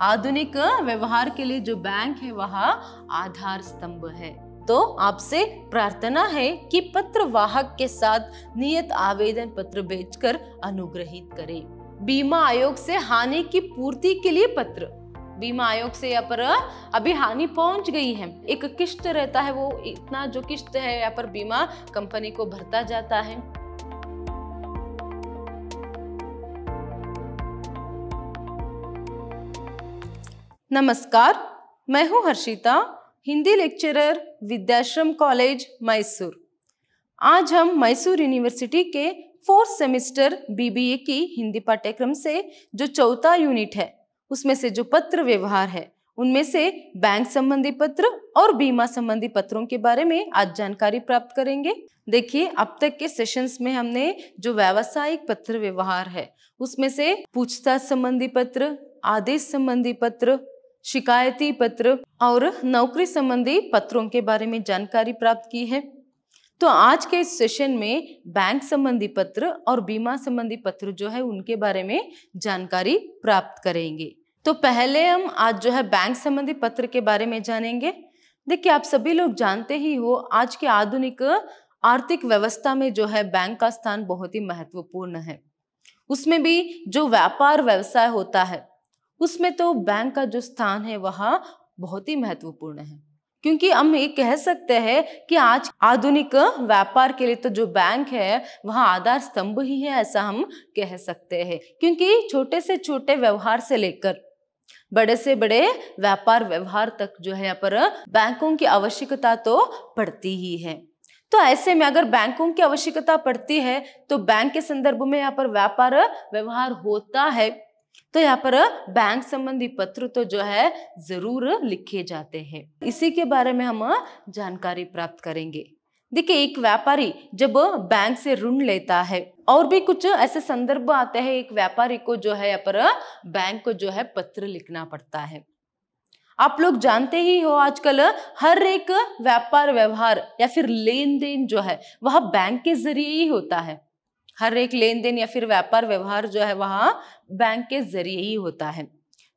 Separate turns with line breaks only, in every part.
आधुनिक व्यवहार के लिए जो बैंक है वह आधार स्तंभ है तो आपसे प्रार्थना है कि पत्र वाहक के साथ नियत आवेदन पत्र भेजकर अनुग्रहित करें बीमा आयोग से हानि की पूर्ति के लिए पत्र बीमा आयोग से यहाँ पर अभी हानि पहुंच गई है एक किश्त रहता है वो इतना जो किश्त है यहाँ पर बीमा कंपनी को भरता जाता है नमस्कार मैं हूं हर्षिता हिंदी लेक्चरर विद्याश्रम कॉलेज मैसूर आज हम मैसूर यूनिवर्सिटी के फोर्थ सेमेस्टर बीबीए की हिंदी पाठ्यक्रम से जो चौथा यूनिट है उसमें से जो पत्र व्यवहार है उनमें से बैंक संबंधी पत्र और बीमा संबंधी पत्रों के बारे में आज जानकारी प्राप्त करेंगे देखिए अब तक के सेशंस में हमने जो व्यावसायिक पत्र व्यवहार है उसमें से पूछताछ संबंधी पत्र आदेश संबंधी पत्र शिकायती पत्र और नौकरी संबंधी पत्रों के बारे में जानकारी प्राप्त की है तो आज के इस सेशन में बैंक संबंधी पत्र और बीमा संबंधी पत्र जो है उनके बारे में जानकारी प्राप्त करेंगे तो पहले हम आज जो है बैंक संबंधी पत्र के बारे में जानेंगे देखिए आप सभी लोग जानते ही हो आज के आधुनिक आर्थिक व्यवस्था में जो है बैंक का स्थान बहुत ही महत्वपूर्ण है उसमें भी जो व्यापार व्यवसाय होता है उसमें तो बैंक का जो स्थान है वह बहुत ही महत्वपूर्ण है क्योंकि हम ये कह सकते हैं कि आज आधुनिक व्यापार के लिए तो जो बैंक है वह आधार स्तंभ ही है ऐसा हम कह सकते हैं क्योंकि छोटे से छोटे व्यवहार से लेकर बड़े से बड़े व्यापार व्यवहार तक जो है यहाँ पर बैंकों की आवश्यकता तो पड़ती ही है तो ऐसे में अगर बैंकों की आवश्यकता पड़ती है तो बैंक के संदर्भ में यहाँ पर व्यापार व्यवहार होता है तो यहाँ पर बैंक संबंधी पत्र तो जो है जरूर लिखे जाते हैं इसी के बारे में हम जानकारी प्राप्त करेंगे देखिए एक व्यापारी जब बैंक से ऋण लेता है और भी कुछ ऐसे संदर्भ आते हैं एक व्यापारी को जो है यहाँ पर बैंक को जो है पत्र लिखना पड़ता है आप लोग जानते ही हो आजकल हर एक व्यापार व्यवहार या फिर लेन देन जो है वह बैंक के जरिए ही होता है हर एक लेन देन या फिर व्यापार व्यवहार जो है वहाँ बैंक के जरिए ही होता है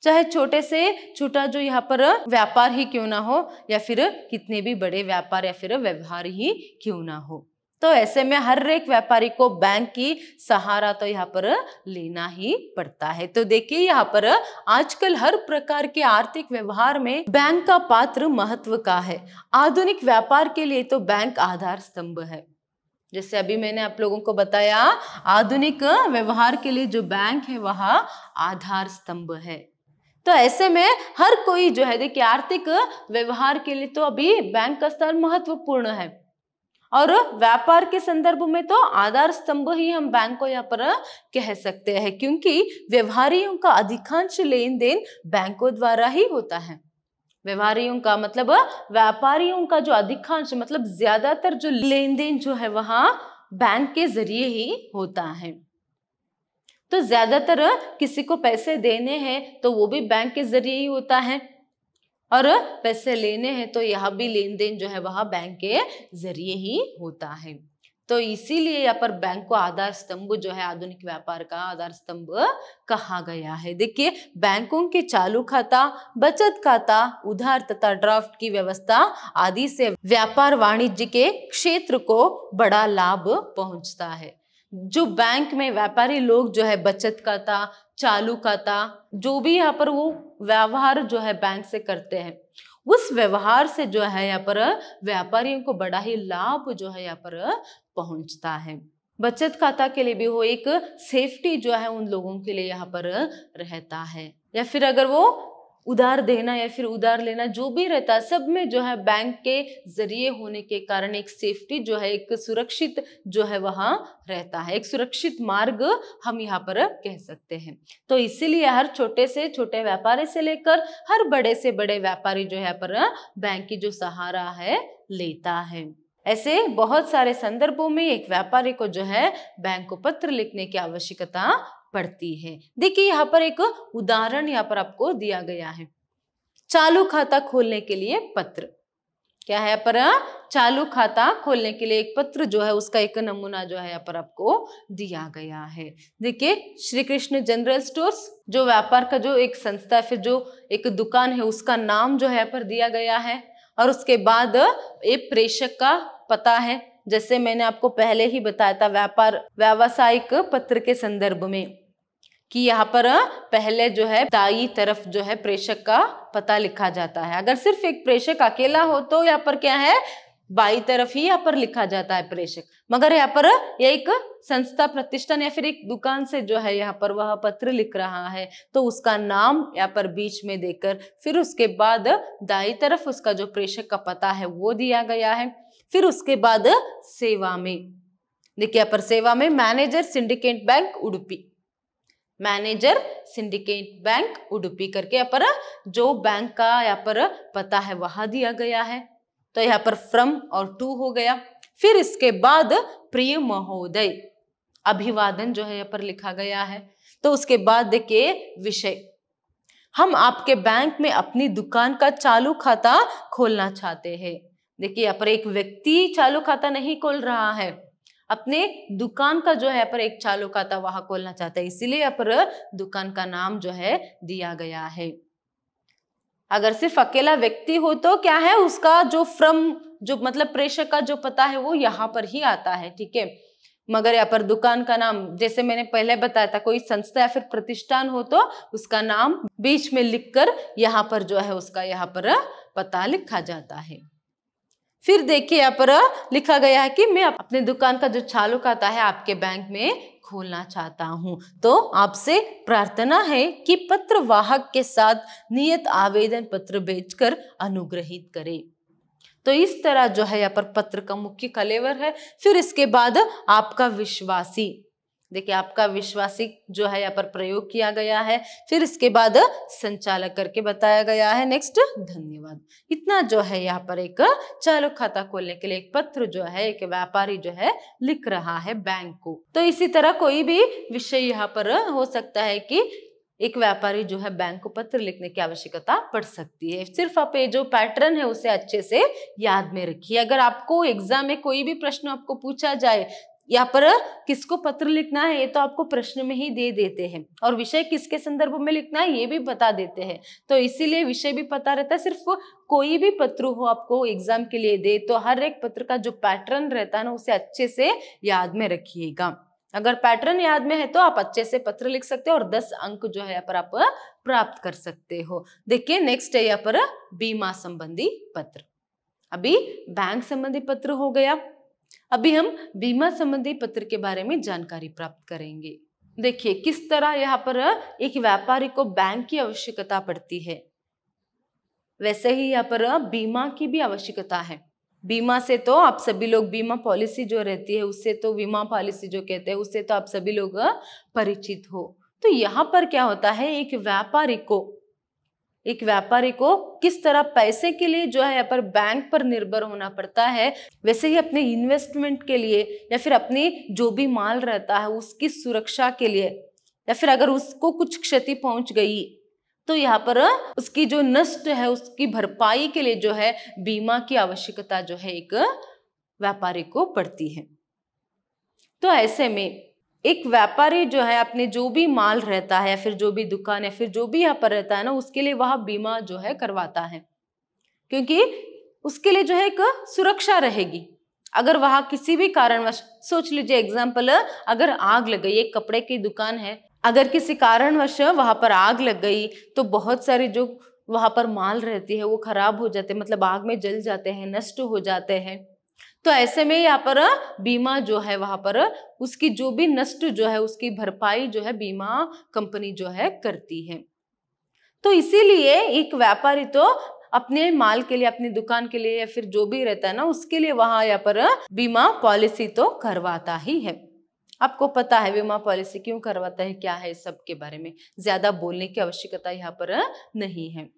चाहे छोटे से छोटा जो यहाँ पर व्यापार ही क्यों ना हो या फिर कितने भी बड़े व्यापार या फिर व्यवहार ही क्यों ना हो तो ऐसे में हर एक व्यापारी को बैंक की सहारा तो यहाँ पर लेना ही पड़ता है तो देखिए यहाँ पर आजकल हर प्रकार के आर्थिक व्यवहार में बैंक का पात्र महत्व का है आधुनिक व्यापार के लिए तो बैंक आधार स्तंभ है जैसे अभी मैंने आप लोगों को बताया आधुनिक व्यवहार के लिए जो बैंक है वह आधार स्तंभ है तो ऐसे में हर कोई जो है देखिए आर्थिक व्यवहार के लिए तो अभी बैंक का स्तर महत्वपूर्ण है और व्यापार के संदर्भ में तो आधार स्तंभ ही हम बैंक को यहाँ पर कह सकते हैं क्योंकि व्यवहारियों का अधिकांश लेन देन बैंकों द्वारा ही होता है व्यवहारियों का मतलब व्यापारियों का जो अधिकांश मतलब ज्यादातर जो लेन देन जो है वह बैंक के जरिए ही होता है तो ज्यादातर किसी को पैसे देने हैं तो वो भी बैंक के जरिए ही होता है और पैसे लेने हैं तो यह भी लेन देन जो है वह बैंक के जरिए ही होता है तो इसीलिए यहाँ पर बैंक को आधार स्तंभ जो है आधुनिक व्यापार का आधार स्तंभ कहा गया है देखिए बैंकों के चालू खाता बचत खाता उधार तथा ड्राफ्ट की व्यवस्था आदि से व्यापार वाणिज्य के क्षेत्र को बड़ा लाभ पहुंचता है जो बैंक में व्यापारी लोग जो है बचत खाता चालू खाता जो भी यहाँ पर वो व्यवहार जो है बैंक से करते हैं उस व्यवहार से जो है यहाँ पर व्यापारियों को बड़ा ही लाभ जो है यहाँ पर पहुंचता है बचत खाता के लिए भी वो एक सेफ्टी जो है उन लोगों के लिए यहाँ पर रहता है या फिर अगर वो उधार देना या फिर उधार लेना जो भी रहता है सब में जो है बैंक के जरिए होने के कारण एक सेफ्टी जो है एक सुरक्षित जो है वहाँ रहता है एक सुरक्षित मार्ग हम यहाँ पर कह सकते हैं तो इसीलिए हर छोटे से छोटे व्यापारी से लेकर हर बड़े से बड़े व्यापारी जो है पर बैंक की जो सहारा है लेता है ऐसे बहुत सारे संदर्भों में एक व्यापारी को जो है बैंक को पत्र लिखने की आवश्यकता पड़ती है देखिए यहाँ पर एक उदाहरण यहाँ पर आपको दिया गया है चालू खाता खोलने के लिए पत्र क्या है पर चालू खाता खोलने के लिए एक पत्र जो है उसका एक नमूना जो है यहाँ पर आपको दिया गया है देखिए श्री कृष्ण जनरल स्टोर्स जो व्यापार का जो एक संस्था है जो एक दुकान है उसका नाम जो है यहाँ पर दिया गया है और उसके बाद ये प्रेषक का पता है जैसे मैंने आपको पहले ही बताया था व्यापार व्यावसायिक पत्र के संदर्भ में कि यहाँ पर पहले जो है दाई तरफ जो है प्रेषक का पता लिखा जाता है अगर सिर्फ एक प्रेषक अकेला हो तो यहाँ पर क्या है बाई तरफ ही यहाँ पर लिखा जाता है प्रेषक मगर यहाँ पर यह एक संस्था प्रतिष्ठान या फिर एक दुकान से जो है यहाँ पर वह पत्र लिख रहा है तो उसका नाम यहाँ पर बीच में देकर फिर उसके बाद दाई तरफ उसका जो प्रेषक का पता है वो दिया गया है फिर उसके बाद सेवा में देखिए यहाँ पर सेवा में manager Syndicate Bank Udupi manager Syndicate Bank Udupi करके यहाँ पर जो बैंक का यहाँ पर पता है वहां दिया गया है तो यहाँ पर फ्रम और टू हो गया फिर इसके बाद प्रिय महोदय अभिवादन जो है यहाँ पर लिखा गया है तो उसके बाद देखिए विषय हम आपके बैंक में अपनी दुकान का चालू खाता खोलना चाहते हैं देखिए यहाँ पर एक व्यक्ति चालू खाता नहीं खोल रहा है अपने दुकान का जो है पर एक चालू का वहां खोलना चाहता है इसीलिए यहाँ पर दुकान का नाम जो है दिया गया है अगर सिर्फ अकेला व्यक्ति हो तो क्या है उसका जो फ्रम जो मतलब प्रेषक का जो पता है वो यहाँ पर ही आता है ठीक है मगर यहाँ पर दुकान का नाम जैसे मैंने पहले बताया था कोई संस्था या फिर प्रतिष्ठान हो तो उसका नाम बीच में लिखकर यहाँ पर जो है उसका यहाँ पर पता लिखा जाता है फिर देखिए यहाँ पर लिखा गया है कि मैं अपने दुकान का जो चालू खाता है आपके बैंक में खोलना चाहता हूँ तो आपसे प्रार्थना है कि पत्र वाहक के साथ नियत आवेदन पत्र भेजकर अनुग्रहित करें तो इस तरह जो है यहाँ पर पत्र का मुख्य कलेवर है फिर इसके बाद आपका विश्वासी देखिए आपका विश्वासिक जो है यहाँ पर प्रयोग किया गया है फिर इसके बाद संचालक करके बताया गया है नेक्स्ट धन्यवाद इतना जो है यहाँ पर एक चालू खाता खोलने के लिए एक पत्र जो है एक व्यापारी जो है लिख रहा है बैंक को तो इसी तरह कोई भी विषय यहाँ पर हो सकता है कि एक व्यापारी जो है बैंक को पत्र लिखने की आवश्यकता पड़ सकती है सिर्फ आप ये जो पैटर्न है उसे अच्छे से याद में रखिए अगर आपको एग्जाम में कोई भी प्रश्न आपको पूछा जाए यहाँ पर किसको पत्र लिखना है ये तो आपको प्रश्न में ही दे देते हैं और विषय किसके संदर्भ में लिखना है ये भी बता देते हैं तो इसीलिए विषय भी पता रहता है सिर्फ कोई भी पत्र हो आपको एग्जाम के लिए दे तो हर एक पत्र का जो पैटर्न रहता है ना उसे अच्छे से याद में रखिएगा अगर पैटर्न याद में है तो आप अच्छे से पत्र लिख सकते हो और दस अंक जो है यहाँ पर आप प्राप्त कर सकते हो देखिए नेक्स्ट है यहाँ पर बीमा संबंधी पत्र अभी बैंक संबंधी पत्र हो गया अभी हम बीमा संबंधी पत्र के बारे में जानकारी प्राप्त करेंगे देखिए किस तरह यहाँ पर एक व्यापारी को बैंक की आवश्यकता पड़ती है वैसे ही यहाँ पर बीमा की भी आवश्यकता है बीमा से तो आप सभी लोग बीमा पॉलिसी जो रहती है उससे तो बीमा पॉलिसी जो कहते हैं उससे तो आप सभी लोग परिचित हो तो यहाँ पर क्या होता है एक व्यापारी को एक व्यापारी को किस तरह पैसे के लिए जो है यहाँ पर बैंक पर निर्भर होना पड़ता है वैसे ही अपने इन्वेस्टमेंट के लिए या फिर अपनी जो भी माल रहता है उसकी सुरक्षा के लिए या फिर अगर उसको कुछ क्षति पहुंच गई तो यहाँ पर उसकी जो नष्ट है उसकी भरपाई के लिए जो है बीमा की आवश्यकता जो है एक व्यापारी को पड़ती है तो ऐसे में एक व्यापारी जो है अपने जो भी माल रहता है या फिर जो भी दुकान या फिर जो भी यहाँ पर रहता है ना उसके लिए वह बीमा जो है करवाता है क्योंकि उसके लिए जो है एक सुरक्षा रहेगी अगर वहाँ किसी भी कारणवश सोच लीजिए एग्जाम्पल अगर आग लग गई एक कपड़े की दुकान है अगर किसी कारणवश वहां पर आग लग गई तो बहुत सारी जो वहां पर माल रहती है वो खराब हो जाते मतलब आग में जल जाते हैं नष्ट हो जाते हैं तो ऐसे में यहाँ पर बीमा जो है वहां पर उसकी जो भी नष्ट जो है उसकी भरपाई जो है बीमा कंपनी जो है करती है तो इसीलिए एक व्यापारी तो अपने माल के लिए अपनी दुकान के लिए या फिर जो भी रहता है ना उसके लिए वहां यहाँ पर बीमा पॉलिसी तो करवाता ही है आपको पता है बीमा पॉलिसी क्यों करवाता है क्या है सबके बारे में ज्यादा बोलने की आवश्यकता यहाँ पर नहीं है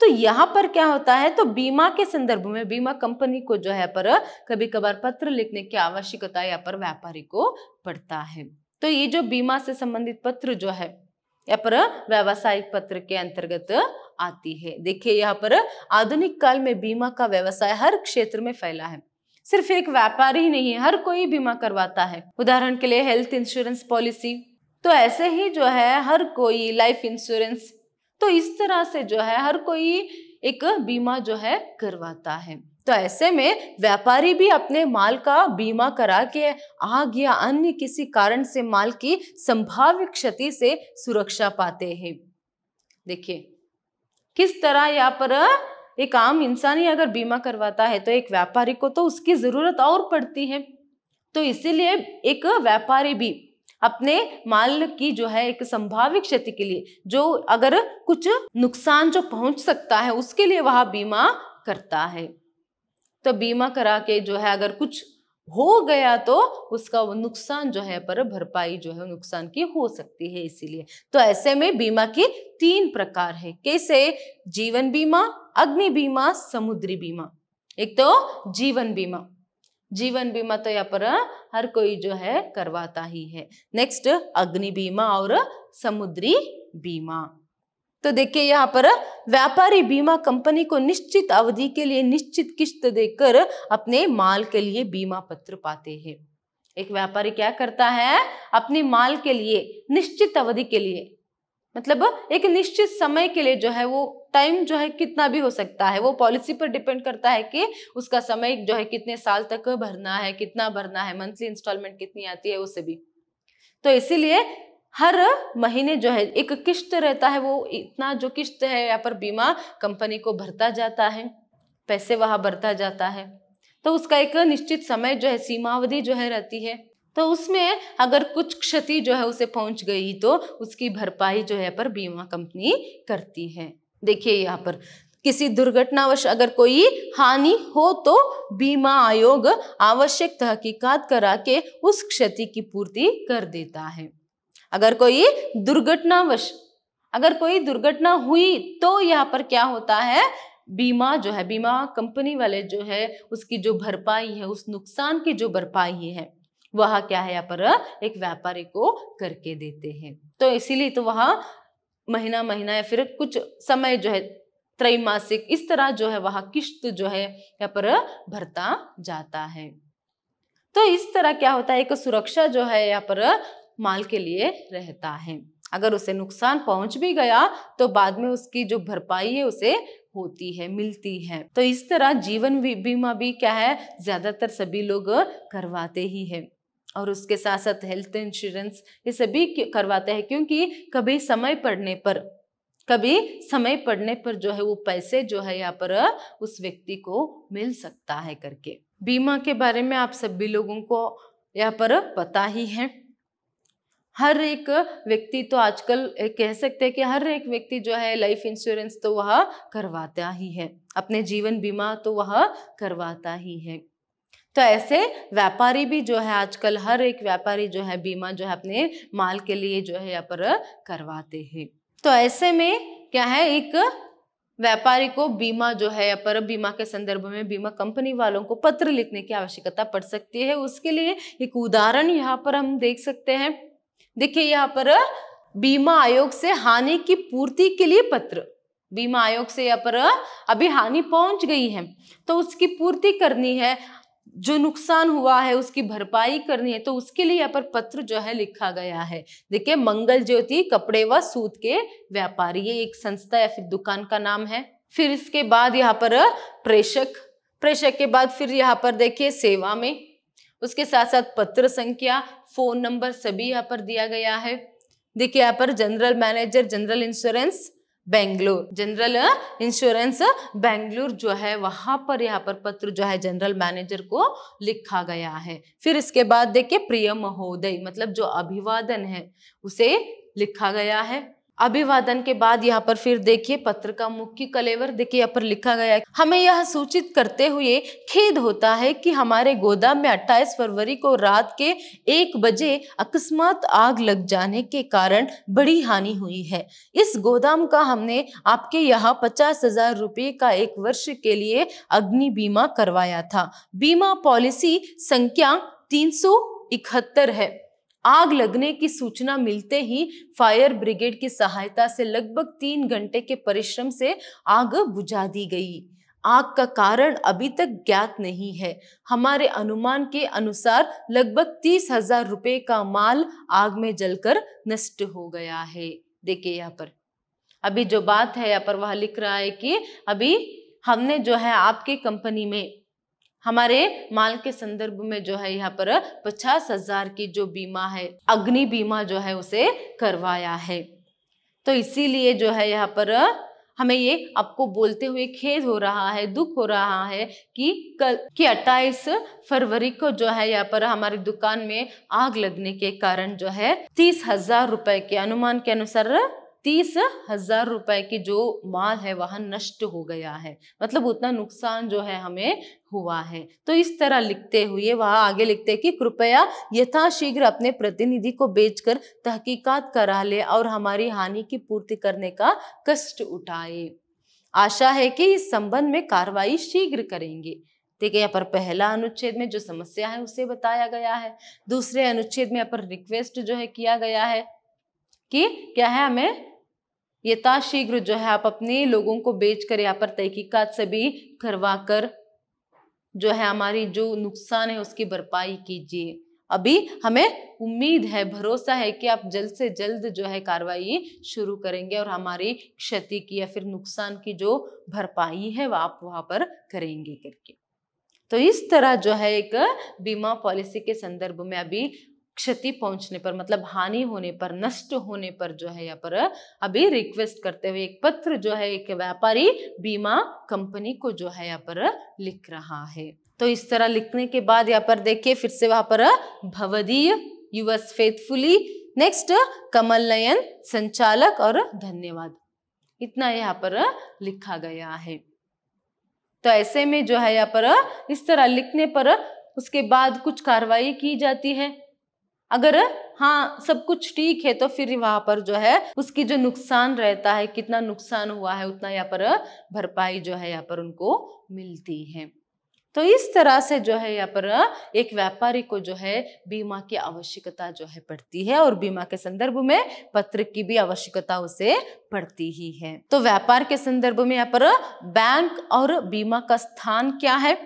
तो यहाँ पर क्या होता है तो बीमा के संदर्भ में बीमा कंपनी को जो है पर कभी कभार पत्र लिखने की आवश्यकता यहाँ पर व्यापारी को पड़ता है तो ये जो बीमा से संबंधित पत्र जो है यहाँ पर व्यावसायिक पत्र के अंतर्गत आती है देखिए यहाँ पर आधुनिक काल में बीमा का व्यवसाय हर क्षेत्र में फैला है सिर्फ एक व्यापारी ही नहीं हर कोई बीमा करवाता है उदाहरण के लिए हेल्थ इंश्योरेंस पॉलिसी तो ऐसे ही जो है हर कोई लाइफ इंश्योरेंस तो इस तरह से जो है हर कोई एक बीमा जो है करवाता है तो ऐसे में व्यापारी भी अपने माल का बीमा करा के आग या अन्य किसी कारण से माल की संभाव्य क्षति से सुरक्षा पाते हैं देखिए किस तरह यहाँ पर एक आम इंसान ही अगर बीमा करवाता है तो एक व्यापारी को तो उसकी ज़रूरत और पड़ती है तो इसीलिए एक व्यापारी भी अपने माल की जो है एक संभावित क्षति के लिए जो अगर कुछ नुकसान जो पहुंच सकता है उसके लिए वह बीमा करता है तो बीमा करा के जो है अगर कुछ हो गया तो उसका नुकसान जो है पर भरपाई जो है नुकसान की हो सकती है इसीलिए तो ऐसे में बीमा के तीन प्रकार है कैसे जीवन बीमा अग्नि बीमा समुद्री बीमा एक तो जीवन बीमा जीवन बीमा तो यहाँ पर हर कोई जो है करवाता ही है नेक्स्ट अग्नि बीमा और समुद्री बीमा तो देखिए यहाँ पर व्यापारी बीमा कंपनी को निश्चित अवधि के लिए निश्चित किस्त देकर अपने माल के लिए बीमा पत्र पाते हैं एक व्यापारी क्या करता है अपने माल के लिए निश्चित अवधि के लिए मतलब एक निश्चित समय के लिए जो है वो टाइम जो है कितना भी हो सकता है वो पॉलिसी पर डिपेंड करता है कि उसका समय जो है कितने साल तक भरना है कितना भरना है मंथली इंस्टॉलमेंट कितनी आती है उसे भी तो इसीलिए हर महीने जो है एक किश्त रहता है वो इतना जो किश्त है यहाँ पर बीमा कंपनी को भरता जाता है पैसे वहां भरता जाता है तो उसका एक निश्चित समय जो है सीमावधि जो है रहती है तो उसमें अगर कुछ क्षति जो है उसे पहुंच गई तो उसकी भरपाई जो है पर बीमा कंपनी करती है देखिए यहाँ पर किसी दुर्घटनावश अगर कोई हानि हो तो बीमा आयोग आवश्यक तहकीकात करा के उस क्षति की पूर्ति कर देता है अगर कोई दुर्घटनावश अगर कोई दुर्घटना हुई तो यहाँ पर क्या होता है बीमा जो है बीमा कंपनी वाले जो है उसकी जो भरपाई है उस नुकसान की जो भरपाई है वह क्या है यहाँ पर एक व्यापारी को करके देते हैं तो इसीलिए तो वहाँ महीना महीना या फिर कुछ समय जो है त्रैमासिक इस तरह जो है वह किश्त जो है यहाँ पर भरता जाता है तो इस तरह क्या होता है एक सुरक्षा जो है यहाँ पर माल के लिए रहता है अगर उसे नुकसान पहुंच भी गया तो बाद में उसकी जो भरपाई है उसे होती है मिलती है तो इस तरह जीवन बीमा भी क्या है ज्यादातर सभी लोग करवाते ही है और उसके साथ साथ हेल्थ इंश्योरेंस ये सभी करवाते हैं क्योंकि कभी समय पड़ने पर कभी समय पड़ने पर जो है वो पैसे जो है यहाँ पर उस व्यक्ति को मिल सकता है करके बीमा के बारे में आप सभी लोगों को यहाँ पर पता ही है हर एक व्यक्ति तो आजकल कह सकते हैं कि हर एक व्यक्ति जो है लाइफ इंश्योरेंस तो वह करवाता ही है अपने जीवन बीमा तो वह करवाता ही है तो ऐसे व्यापारी भी जो है आजकल हर एक व्यापारी जो है बीमा जो है अपने माल के लिए जो है यहाँ पर करवाते हैं तो ऐसे में क्या है एक व्यापारी को बीमा जो है या पर बीमा के संदर्भ में बीमा कंपनी वालों को पत्र लिखने की आवश्यकता पड़ सकती है उसके लिए एक उदाहरण यहाँ पर हम देख सकते हैं देखिए यहाँ पर बीमा आयोग से हानि की पूर्ति के लिए पत्र बीमा आयोग से यहाँ पर अभी हानि पहुंच गई है तो उसकी पूर्ति करनी है जो नुकसान हुआ है उसकी भरपाई करनी है तो उसके लिए यहाँ पर पत्र जो है लिखा गया है देखिए मंगल ज्योति कपड़े व सूत के व्यापारी ये एक संस्था या फिर दुकान का नाम है फिर इसके बाद यहाँ पर प्रेषक प्रेषक के बाद फिर यहाँ पर देखिए सेवा में उसके साथ साथ पत्र संख्या फोन नंबर सभी यहाँ पर दिया गया है देखिए यहाँ पर general manager general insurance Bangalore general insurance Bangalore जो है वहां पर यहाँ पर पत्र जो है जनरल मैनेजर को लिखा गया है फिर इसके बाद देखिए प्रिय महोदय मतलब जो अभिवादन है उसे लिखा गया है अभिवादन के बाद यहाँ पर फिर देखिए पत्र का मुख्य कलेवर देखिए यहाँ पर लिखा गया है हमें यह सूचित करते हुए खेद होता है कि हमारे गोदाम में 28 फरवरी को रात के एक बजे अकस्मात आग लग जाने के कारण बड़ी हानि हुई है इस गोदाम का हमने आपके यहाँ पचास हजार रुपये का एक वर्ष के लिए अग्नि बीमा करवाया था बीमा पॉलिसी संख्या तीन इकहत्तर है आग लगने की सूचना मिलते ही फायर ब्रिगेड की सहायता से लगभग तीन घंटे के परिश्रम से आग बुझा दी गई आग का कारण अभी तक ज्ञात नहीं है हमारे अनुमान के अनुसार लगभग तीस हजार रुपये का माल आग में जलकर नष्ट हो गया है देखिए यहाँ पर अभी जो बात है यहाँ पर वह लिख रहा है कि अभी हमने जो है आपके कंपनी में हमारे माल के संदर्भ में जो है यहाँ पर पचास हजार की जो बीमा है अग्नि बीमा जो है उसे करवाया है तो इसीलिए जो है यहाँ पर हमें ये आपको बोलते हुए खेद हो रहा है दुख हो रहा है कि कल कि अट्ठाईस फरवरी को जो है यहाँ पर हमारी दुकान में आग लगने के कारण जो है तीस हजार रुपए के अनुमान के अनुसार तीस हजार रुपए की जो माल है वह नष्ट हो गया है मतलब उतना नुकसान जो है हमें हुआ है तो इस तरह लिखते हुए वह आगे लिखते हैं कि कृपया यथाशीघ्र अपने प्रतिनिधि को बेचकर तहकीकात करा ले और हमारी हानि की पूर्ति करने का कष्ट उठाए आशा है कि इस संबंध में कार्रवाई शीघ्र करेंगे ठीक है यहाँ पर पहला अनुच्छेद में जो समस्या है उसे बताया गया है दूसरे अनुच्छेद में यहाँ पर रिक्वेस्ट जो है किया गया है कि क्या है हमें यथाशीघ्र जो है आप अपने लोगों को बेच कर यहाँ पर तहकीकत से भी करवा कर जो है हमारी जो नुकसान है उसकी भरपाई कीजिए अभी हमें उम्मीद है भरोसा है कि आप जल्द से जल्द जो है कार्रवाई शुरू करेंगे और हमारी क्षति की या फिर नुकसान की जो भरपाई है वह आप वहाँ पर करेंगे करके तो इस तरह जो है एक बीमा पॉलिसी के संदर्भ में अभी क्षति पहुंचने पर मतलब हानि होने पर नष्ट होने पर जो है यहाँ पर अभी रिक्वेस्ट करते हुए एक पत्र जो है एक व्यापारी बीमा कंपनी को जो है यहाँ पर लिख रहा है तो इस तरह लिखने के बाद यहाँ पर देखिए फिर से वहां पर भवदीय युवस फेथफुली नेक्स्ट कमल नयन संचालक और धन्यवाद इतना यहाँ पर लिखा गया है तो ऐसे में जो है यहाँ पर इस तरह लिखने पर उसके बाद कुछ कार्रवाई की जाती है अगर हाँ सब कुछ ठीक है तो फिर वहां पर जो है उसकी जो नुकसान रहता है कितना नुकसान हुआ है उतना यहाँ पर भरपाई जो है यहाँ पर उनको मिलती है तो इस तरह से जो है यहाँ पर एक व्यापारी को जो है बीमा की आवश्यकता जो है पड़ती है और बीमा के संदर्भ में पत्र की भी आवश्यकता उसे पड़ती ही है तो व्यापार के संदर्भ में यहाँ पर बैंक और बीमा का स्थान क्या है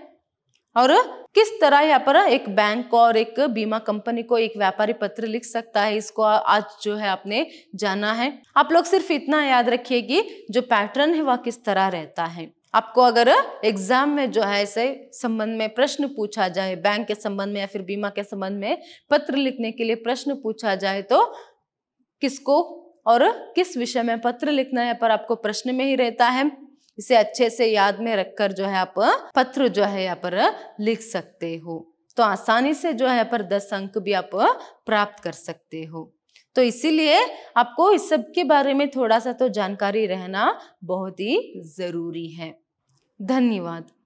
और किस तरह यहाँ पर एक बैंक और एक बीमा कंपनी को एक व्यापारी पत्र लिख सकता है इसको आज जो है आपने जाना है आप लोग सिर्फ इतना याद रखिए कि जो पैटर्न है वह किस तरह रहता है आपको अगर एग्जाम में जो है ऐसे संबंध में प्रश्न पूछा जाए बैंक के संबंध में या फिर बीमा के संबंध में पत्र लिखने के लिए प्रश्न पूछा जाए तो किसको और किस विषय में पत्र लिखना है पर आपको प्रश्न में ही रहता है इसे अच्छे से याद में रखकर जो है आप पत्र जो है यहाँ पर लिख सकते हो तो आसानी से जो है यहाँ पर दस अंक भी आप प्राप्त कर सकते हो तो इसीलिए आपको इस सब के बारे में थोड़ा सा तो जानकारी रहना बहुत ही जरूरी है धन्यवाद